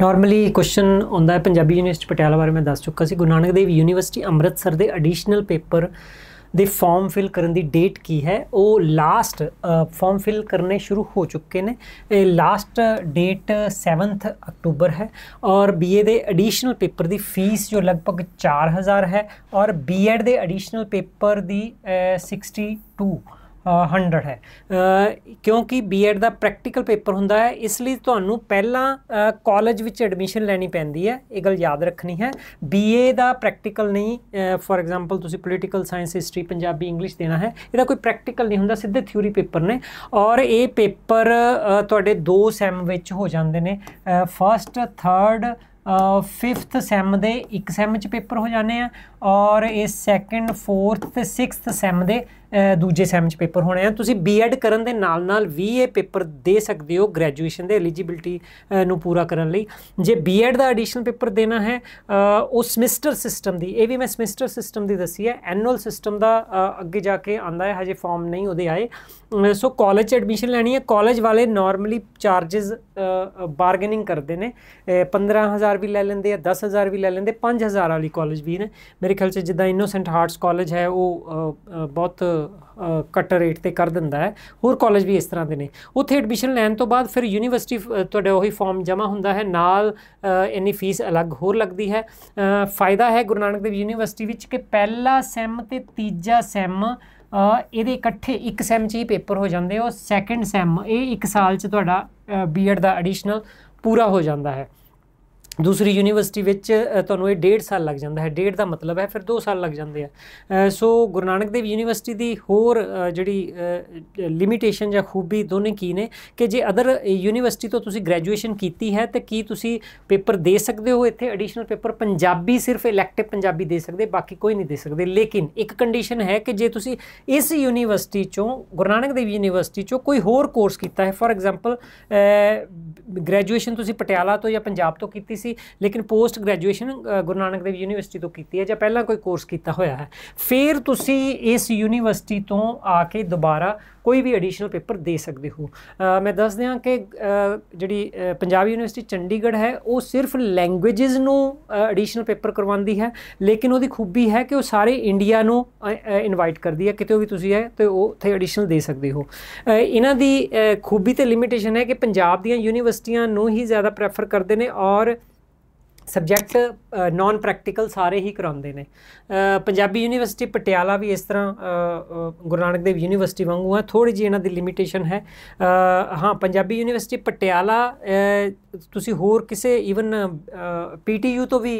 normally question ਹੁੰਦਾ ਹੈ Punjabi university Patiala ਬਾਰੇ ਮੈਂ ਦੱਸ ਚੁੱਕਾ ਸੀ ਗੁਰੂ ਨਾਨਕ ਦੇਵ ਯੂਨੀਵਰਸਿਟੀ ਅੰਮ੍ਰਿਤਸਰ ਦੇ ਐਡੀਸ਼ਨਲ ਪੇਪਰ ਦੇ ਫਾਰਮ ਫਿਲ ਕਰਨ ਦੀ ਡੇਟ ਕੀ ਹੈ ਉਹ ਲਾਸਟ ਫਾਰਮ ਫਿਲ ਕਰਨੇ ਸ਼ੁਰੂ ਹੋ ਚੁੱਕੇ ਨੇ ਇਹ ਲਾਸਟ ਡੇਟ 7th ਅਕਤੂਬਰ ਹੈ ਔਰ ਬੀਏ ਦੇ ਐਡੀਸ਼ਨਲ ਪੇਪਰ ਦੀ ਫੀਸ ਜੋ ਲਗਭਗ 4000 ਹੈ ਔਰ ਬੀਐਡ ਦੇ ਐਡੀਸ਼ਨਲ ਪੇਪਰ ਦੀ 62 100 ਹੈ ਕਿਉਂਕਿ ਬੀਐਡ ਦਾ ਪ੍ਰੈਕਟੀਕਲ ਪੇਪਰ ਹੁੰਦਾ ਹੈ ਇਸ ਲਈ ਤੁਹਾਨੂੰ ਪਹਿਲਾਂ ਕਾਲਜ ਵਿੱਚ ਐਡਮਿਸ਼ਨ ਲੈਣੀ ਪੈਂਦੀ ਹੈ ਇਹ ਗੱਲ ਯਾਦ ਰੱਖਣੀ ਹੈ ਬੀਏ ਦਾ ਪ੍ਰੈਕਟੀਕਲ ਨਹੀਂ ਫੋਰ ਐਗਜ਼ਾਮਪਲ ਤੁਸੀਂ political science history Punjabi English ਦੇਣਾ ਹੈ ਇਹਦਾ ਕੋਈ ਪ੍ਰੈਕਟੀਕਲ ਨਹੀਂ ਹੁੰਦਾ ਸਿੱਧੇ ਥਿਊਰੀ ਪੇਪਰ ਨੇ ਔਰ ਇਹ ਪੇਪਰ ਤੁਹਾਡੇ ਦੋ ਸੈਮ ਵਿੱਚ ਹੋ ਜਾਂਦੇ ਨੇ ਫਰਸਟ ਥਰਡ ਫਿਫਥ ਸੈਮ ਦੇ ਇੱਕ ਸੈਮ ਚ ਪੇਪਰ ਹੋ ਜਾਂਦੇ ਆ ਔਰ ਇਹ ਸੈਕੰਡ ਫੋਰਥ ਤੇ 6th ਸੈਮ ਦੇ ਦੂਜੇ ਸੈਮ ਚ ਪੇਪਰ ਹੋਣੇ ਆ ਤੁਸੀਂ ਬੀਐਡ ਕਰਨ ਦੇ ਨਾਲ ਨਾਲ ਵੀ ਇਹ ਪੇਪਰ ਦੇ ਸਕਦੇ ਹੋ ਗ੍ਰੈਜੂਏਸ਼ਨ ਦੇ ਐਲੀਜੀਬਿਲਟੀ ਨੂੰ ਪੂਰਾ ਕਰਨ ਲਈ ਜੇ ਬੀਐਡ ਦਾ ਐਡੀਸ਼ਨਲ ਪੇਪਰ ਦੇਣਾ ਹੈ ਉਹ ਸਮੈਸਟਰ ਸਿਸਟਮ ਦੀ ਇਹ ਵੀ ਮੈਂ ਸਮੈਸਟਰ ਸਿਸਟਮ ਦੀ ਦੱਸੀ ਹੈ ਐਨੂਅਲ ਸਿਸਟਮ ਦਾ ਅੱਗੇ ਜਾ ਕੇ ਆਂਦਾ ਹੈ ਹਜੇ ਫਾਰਮ ਨਹੀਂ ਉਹਦੇ ਆਏ ਸੋ ਕਾਲਜ ਐਡਮਿਸ਼ਨ ਲੈਣੀ ਹੈ ਕਾਲਜ ਵਾਲੇ ਨਾਰਮਲੀ ਚਾਰजेस ਬਾਰਗੇਨਿੰਗ ਕਰਦੇ ਨੇ 15000 ਵੀ ਲੈ ਲੈਂਦੇ ਆ 10000 ਵੀ ਲੈ ਲੈਂਦੇ 5000 ਵਾਲੀ ਕਾਲਜ ਵੀ ਨੇ ਮੇਰੇ ਖਿਆਲ ਚ ਜਿੱਦਾਂ ਇਨੋਸੈਂਟ ਹਾਰਟਸ ਕਾਲਜ ਹੈ ਉਹ ਬਹੁਤ ਘੱਟ ਰੇਟ ਤੇ ਕਰ ਦਿੰਦਾ ਹੈ ਹੋਰ ਕਾਲਜ ਵੀ ਇਸ ਤਰ੍ਹਾਂ ਦੇ ਨੇ ਉੱਥੇ ਐਡਮਿਸ਼ਨ ਲੈਣ ਤੋਂ ਬਾਅਦ ਫਿਰ ਯੂਨੀਵਰਸਿਟੀ ਤੁਹਾਡੇ ਉਹੀ ਫਾਰਮ ਜਮ੍ਹਾਂ ਹੁੰਦਾ ਹੈ ਨਾਲ ਇੰਨੀ ਫੀਸ ਅਲੱਗ ਹੋਰ ਲੱਗਦੀ ਹੈ ਫਾਇਦਾ ਹੈ ਗੁਰੂ ਨਾਨਕ ਦੇਵ ਯੂਨੀਵਰਸਿਟੀ ਵਿੱਚ ਕਿ ਪਹਿਲਾ ਸੈਮ ਤੇ ਤੀਜਾ ਸੈਮ ਇਹਦੇ ਇਕੱਠੇ ਇੱਕ ਸੈਮ ਚ ਹੀ ਪੇਪਰ ਹੋ ਜਾਂਦੇ ਉਹ ਸੈਕੰਡ ਸੈਮ ਇਹ ਇੱਕ ਸਾਲ ਚ ਤੁਹਾਡਾ ਬੀਐਡ ਦਾ ਐਡੀਸ਼ਨਲ ਪੂਰਾ ਹੋ ਜਾਂਦਾ ਹੈ ਦੂਸਰੀ ਯੂਨੀਵਰਸਿਟੀ ਵਿੱਚ ਤੁਹਾਨੂੰ ਇਹ ਡੇਢ ਸਾਲ ਲੱਗ ਜਾਂਦਾ ਹੈ ਡੇਢ ਦਾ ਮਤਲਬ ਹੈ ਫਿਰ 2 ਸਾਲ ਲੱਗ ਜਾਂਦੇ ਆ ਸੋ ਗੁਰੂ ਨਾਨਕ ਦੇਵ ਯੂਨੀਵਰਸਿਟੀ ਦੀ ਹੋਰ ਜਿਹੜੀ ਲਿਮਿਟੇਸ਼ਨ ਜਾਂ ਖੂਬੀ ਦੋਨੇ ਕੀ ਨੇ ਕਿ ਜੇ ਅਦਰ ਯੂਨੀਵਰਸਿਟੀ ਤੋਂ ਤੁਸੀਂ ਗ੍ਰੈਜੂਏਸ਼ਨ ਕੀਤੀ ਹੈ ਤੇ ਕੀ ਤੁਸੀਂ ਪੇਪਰ ਦੇ ਸਕਦੇ ਹੋ ਇੱਥੇ ਐਡੀਸ਼ਨਲ ਪੇਪਰ ਪੰਜਾਬੀ ਸਿਰਫ ਇਲੈਕਟਿਵ ਪੰਜਾਬੀ ਦੇ ਸਕਦੇ ਬਾਕੀ ਕੋਈ ਨਹੀਂ ਦੇ ਸਕਦੇ ਲੇਕਿਨ ਇੱਕ ਕੰਡੀਸ਼ਨ ਹੈ ਕਿ ਜੇ ਤੁਸੀਂ ਇਸ ਯੂਨੀਵਰਸਿਟੀ ਚੋਂ ਗੁਰੂ ਨਾਨਕ ਦੇਵ ਯੂਨੀਵਰਸਿਟੀ ਚੋਂ ਕੋਈ ਹੋਰ ਕੋਰਸ ਕੀਤਾ ਹੈ ਫੋਰ ਐਗਜ਼ਾਮਪਲ ਗ੍ਰੈਜੂਏਸ਼ਨ ਤੁਸੀਂ ਪਟਿਆਲਾ ਤੋਂ ਜਾਂ ਪੰਜਾਬ ਤੋਂ ਕੀਤੀ ਸੀ ਸੀ ਲੇਕਿਨ post graduation Guru Nanak Dev university ਤੋਂ ਕੀਤੀ ਹੈ ਜਾਂ ਪਹਿਲਾਂ ਕੋਈ ਕੋਰਸ ਕੀਤਾ ਹੋਇਆ ਹੈ ਫਿਰ ਤੁਸੀਂ ਇਸ ਯੂਨੀਵਰਸਿਟੀ ਤੋਂ ਆ ਕੇ ਦੁਬਾਰਾ ਕੋਈ ਵੀ ਐਡੀਸ਼ਨਲ ਪੇਪਰ ਦੇ ਸਕਦੇ ਹੋ ਮੈਂ ਦੱਸ ਦਿਆਂ ਕਿ ਜਿਹੜੀ ਪੰਜਾਬ ਯੂਨੀਵਰਸਿਟੀ ਚੰਡੀਗੜ੍ਹ ਹੈ ਉਹ ਸਿਰਫ ਲੈਂਗੁਏਜਸ ਨੂੰ ਐਡੀਸ਼ਨਲ ਪੇਪਰ ਕਰਵਾਉਂਦੀ ਹੈ ਲੇਕਿਨ ਉਹਦੀ ਖੂਬੀ ਹੈ ਕਿ ਉਹ ਸਾਰੇ ਇੰਡੀਆ ਨੂੰ ਇਨਵਾਈਟ ਕਰਦੀ ਹੈ ਕਿਤੇ ਵੀ ਤੁਸੀਂ ਹੈ ਤੇ ਉਹ ਉੱਥੇ ਐਡੀਸ਼ਨਲ ਦੇ ਸਕਦੇ ਹੋ ਇਹਨਾਂ ਦੀ ਖੂਬੀ ਤੇ ਲਿਮਿਟੇਸ਼ਨ ਹੈ ਕਿ ਪੰਜਾਬ ਦੀਆਂ ਯੂਨੀਵਰਸਿਟੀਆਂ ਨੂੰ ਹੀ ਜ਼ਿਆਦਾ ਪ੍ਰੈਫਰ ਕਰਦੇ ਨੇ ਔਰ ਸਬਜੈਕਟ ਨਾਨ ਪ੍ਰੈਕਟੀਕਲ ਸਾਰੇ ਹੀ ਕਰਾਉਂਦੇ ਨੇ ਪੰਜਾਬੀ ਯੂਨੀਵਰਸਿਟੀ ਪਟਿਆਲਾ ਵੀ ਇਸ ਤਰ੍ਹਾਂ ਗੁਰੂ ਨਾਨਕ ਦੇਵ ਯੂਨੀਵਰਸਿਟੀ ਵਾਂਗੂ ਹੈ ਥੋੜੀ ਜਿਹੀ ਇਹਨਾਂ ਦੀ ਲਿਮਿਟੇਸ਼ਨ ਹੈ ਹਾਂ ਪੰਜਾਬੀ ਯੂਨੀਵਰਸਿਟੀ ਪਟਿਆਲਾ ਤੁਸੀਂ ਹੋਰ ਕਿਸੇ ਈਵਨ ਪੀਟੀਯੂ ਤੋਂ ਵੀ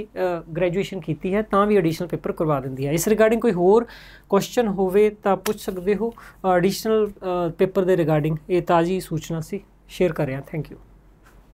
ਗ੍ਰੈਜੂਏਸ਼ਨ ਕੀਤੀ ਹੈ ਤਾਂ ਵੀ ਐਡੀਸ਼ਨਲ ਪੇਪਰ ਕਰਵਾ ਦਿੰਦੀ ਹੈ ਇਸ ਰਿਗਾਰਡਿੰਗ ਕੋਈ ਹੋਰ ਕੁਐਸਚਨ ਹੋਵੇ ਤਾਂ ਪੁੱਛ ਸਕਦੇ ਹੋ ਐਡੀਸ਼ਨਲ ਪੇਪਰ ਦੇ ਰਿਗਾਰਡਿੰਗ ਇਹ ਤਾਜ਼ੀ ਸੂਚਨਾ ਸੀ ਸ਼ੇਅਰ ਕਰਿਆ ਥੈਂਕ ਯੂ